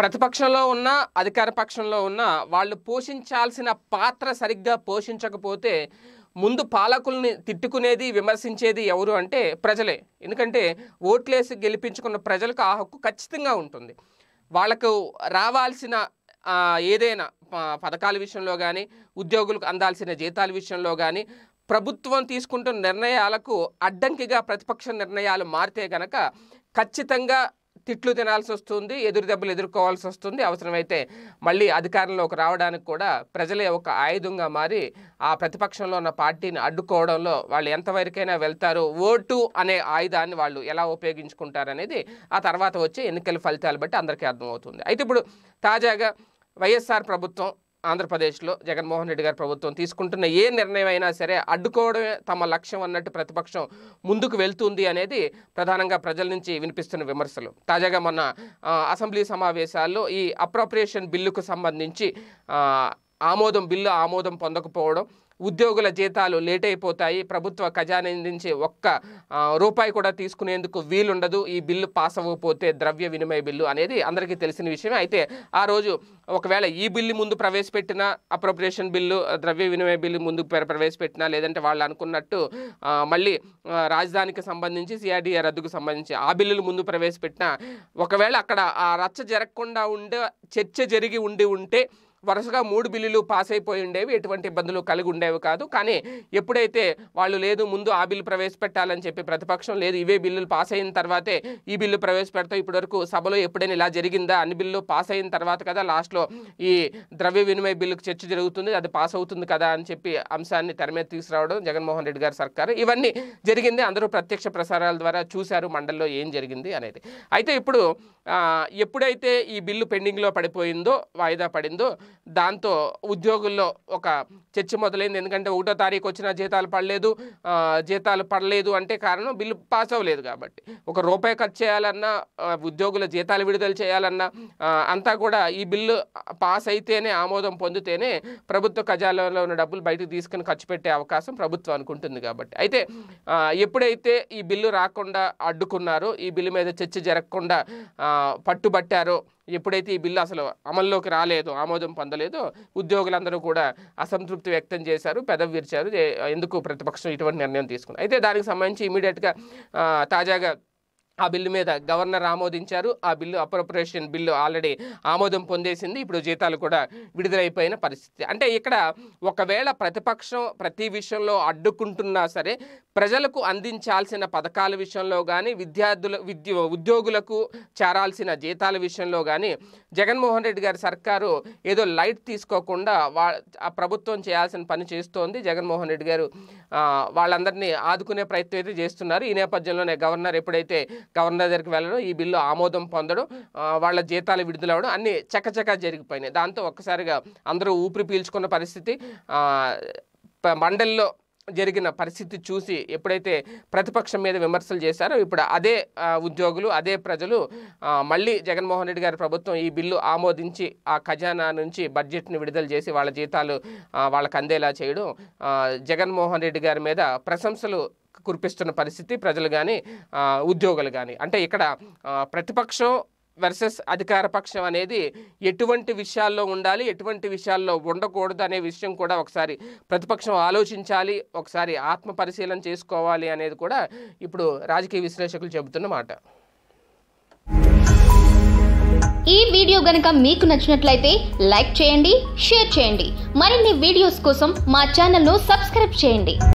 ప్రతిపక్షంలో ఉన్న అధికార పక్షంలో ఉన్న వాళ్ళు పోషించాల్సిన పాత్ర సరిగ్గా పోషించకపోతే ముందు పాలకుల్ని తిట్టుకునేది విమర్శించేది ఎవరు అంటే ప్రజలే ఎందుకంటే ఓట్లేసి గెలిపించుకున్న ప్రజలకు ఆ హక్కు ఖచ్చితంగా ఉంటుంది వాళ్ళకు రావాల్సిన ఏదైనా పథకాల విషయంలో కానీ ఉద్యోగులకు అందాల్సిన జీతాల విషయంలో కానీ ప్రభుత్వం తీసుకుంటున్న నిర్ణయాలకు అడ్డంకిగా ప్రతిపక్ష నిర్ణయాలు మారితే గనక ఖచ్చితంగా తిట్లు తినాల్సి వస్తుంది ఎదురు దెబ్బలు ఎదుర్కోవాల్సి వస్తుంది అవసరమైతే మళ్ళీ అధికారంలోకి రావడానికి కూడా ప్రజలే ఒక ఆయుధంగా మారి ఆ ప్రతిపక్షంలో ఉన్న పార్టీని అడ్డుకోవడంలో వాళ్ళు ఎంతవరకైనా వెళ్తారు ఓటు అనే ఆయుధాన్ని వాళ్ళు ఎలా ఉపయోగించుకుంటారనేది ఆ తర్వాత వచ్చే ఎన్నికల ఫలితాలు బట్టి అందరికీ అర్థమవుతుంది అయితే ఇప్పుడు తాజాగా వైఎస్ఆర్ ప్రభుత్వం ఆంధ్రప్రదేశ్లో జగన్మోహన్ రెడ్డి గారి ప్రభుత్వం తీసుకుంటున్న ఏ నిర్ణయం అయినా సరే అడ్డుకోవడమే తమ లక్ష్యం అన్నట్టు ప్రతిపక్షం ముందుకు వెళ్తుంది అనేది ప్రధానంగా ప్రజల నుంచి వినిపిస్తున్న విమర్శలు తాజాగా మొన్న అసెంబ్లీ సమావేశాల్లో ఈ అప్రోప్రియేషన్ బిల్లుకు సంబంధించి ఆమోదం బిల్లు ఆమోదం పొందకపోవడం ఉద్యోగుల జీతాలు లేట్ అయిపోతాయి ప్రభుత్వ ఖజానా నుంచి ఒక్క రూపాయి కూడా తీసుకునేందుకు వీలుండదు ఈ బిల్లు పాస్ అవ్వకపోతే ద్రవ్య వినిమయ బిల్లు అనేది అందరికీ తెలిసిన విషయమే అయితే ఆ రోజు ఒకవేళ ఈ బిల్లు ముందు ప్రవేశపెట్టిన అప్రోప్రియేషన్ బిల్లు ద్రవ్య వినిమయ బిల్లు ముందు ప్రవేశపెట్టినా లేదంటే వాళ్ళు అనుకున్నట్టు మళ్ళీ రాజధానికి సంబంధించి సిఆర్డిఏ రద్దుకు సంబంధించి ఆ బిల్లులు ముందు ప్రవేశపెట్టినా ఒకవేళ అక్కడ ఆ రచ్చ జరగకుండా ఉండే చర్చ జరిగి ఉండి ఉంటే వరుసగా మూడు బిల్లులు పాస్ అయిపోయి ఉండేవి ఎటువంటి ఇబ్బందులు కలిగి ఉండేవి కాదు కానీ ఎప్పుడైతే వాళ్ళు లేదు ముందు ఆ బిల్లు ప్రవేశపెట్టాలని చెప్పి ప్రతిపక్షం లేదు ఇవే బిల్లులు పాస్ అయిన తర్వాతే ఈ బిల్లు ప్రవేశపెడతాం ఇప్పటివరకు సభలో ఎప్పుడైనా ఇలా జరిగిందా అన్ని బిల్లు పాస్ అయిన తర్వాత కదా లాస్ట్లో ఈ ద్రవ్య వినిమయ బిల్లుకు చర్చ జరుగుతుంది అది పాస్ అవుతుంది కదా అని చెప్పి అంశాన్ని తెర మీద తీసుకురావడం జగన్మోహన్ రెడ్డి గారి సర్కారు ఇవన్నీ జరిగింది అందరూ ప్రత్యక్ష ప్రసారాల ద్వారా చూశారు మండల్లో ఏం జరిగింది అనేది అయితే ఇప్పుడు ఎప్పుడైతే ఈ బిల్లు పెండింగ్లో పడిపోయిందో వాయిదా పడిందో దాంతో ఉద్యోగుల్లో ఒక చర్చ మొదలైంది ఎందుకంటే ఒకటో తారీఖు వచ్చినా జీతాలు పడలేదు జీతాలు పడలేదు అంటే కారణం బిల్లు పాస్ అవ్వలేదు కాబట్టి ఒక రూపాయి ఖర్చు చేయాలన్నా ఉద్యోగుల జీతాలు విడుదల చేయాలన్నా అంతా కూడా ఈ బిల్లు పాస్ అయితేనే ఆమోదం పొందితేనే ప్రభుత్వ ఖజాలలో ఉన్న డబ్బులు బయటకు తీసుకుని ఖర్చు పెట్టే అవకాశం ప్రభుత్వం అనుకుంటుంది కాబట్టి అయితే ఎప్పుడైతే ఈ బిల్లు రాకుండా అడ్డుకున్నారో ఈ బిల్లు మీద చర్చ జరగకుండా పట్టుబట్టారో ఎప్పుడైతే ఈ బిల్లు అసలు అమల్లోకి రాలేదు ఆమోదం పొందలేదు ఉద్యోగులందరూ కూడా అసంతృప్తి వ్యక్తం చేశారు పెదవి విరిచారు ఎందుకు ప్రతిపక్షం ఇటువంటి నిర్ణయం తీసుకున్నారు అయితే దానికి సంబంధించి ఇమీడియట్గా తాజాగా ఆ బిల్లు మీద గవర్నర్ ఆమోదించారు ఆ బిల్లు అప్రోప్రియేషన్ బిల్లు ఆల్రెడీ ఆమోదం పొందేసింది ఇప్పుడు జీతాలు కూడా విడుదలైపోయిన పరిస్థితి అంటే ఇక్కడ ఒకవేళ ప్రతిపక్షం ప్రతి విషయంలో అడ్డుకుంటున్నా సరే ప్రజలకు అందించాల్సిన పథకాల విషయంలో కానీ విద్యార్థుల విద్య ఉద్యోగులకు చేరాల్సిన జీతాల విషయంలో కానీ జగన్మోహన్ రెడ్డి గారి సర్కారు ఏదో లైట్ తీసుకోకుండా వా ప్రభుత్వం చేయాల్సిన పని చేస్తోంది జగన్మోహన్ రెడ్డి గారు వాళ్ళందరినీ ఆదుకునే ప్రయత్నం అయితే చేస్తున్నారు ఈ నేపథ్యంలోనే గవర్నర్ ఎప్పుడైతే గవర్నర్ దగ్గరికి వెళ్ళడం ఈ బిల్లు ఆమోదం పొందడం వాళ్ళ జీతాలు విడుదలవడం అన్ని చకచకా జరిగిపోయినాయి దాంతో ఒక్కసారిగా అందరూ ఊపిరి పీల్చుకున్న పరిస్థితి మండలిలో జరిగిన పరిస్థితి చూసి ఎప్పుడైతే ప్రతిపక్షం మీద విమర్శలు చేశారో ఇప్పుడు అదే ఉద్యోగులు అదే ప్రజలు మళ్ళీ జగన్మోహన్ రెడ్డి గారి ప్రభుత్వం ఈ బిల్లు ఆమోదించి ఆ ఖజానా నుంచి బడ్జెట్ని విడుదల చేసి వాళ్ళ జీతాలు వాళ్ళకు అందేలా చేయడం జగన్మోహన్ రెడ్డి గారి మీద ప్రశంసలు కురిపిస్తున్న పరిస్థితి ప్రజలు కానీ ఉద్యోగులు కానీ అంటే ఇక్కడ ప్రతిపక్షం వర్సెస్ అధికార పక్షం అనేది ఎటువంటి విషయాల్లో ఉండాలి ఎటువంటి విషయాల్లో ఉండకూడదు అనే విషయం కూడా ఒకసారి ప్రతిపక్షం ఆలోచించాలి ఒకసారి ఆత్మ పరిశీలన చేసుకోవాలి అనేది కూడా ఇప్పుడు రాజకీయ విశ్లేషకులు చెబుతున్న మాట ఈ వీడియో గనక మీకు నచ్చినట్లయితే లైక్ చేయండి షేర్ చేయండి మరిన్ని వీడియోస్ కోసం మా ను సబ్స్క్రైబ్ చేయండి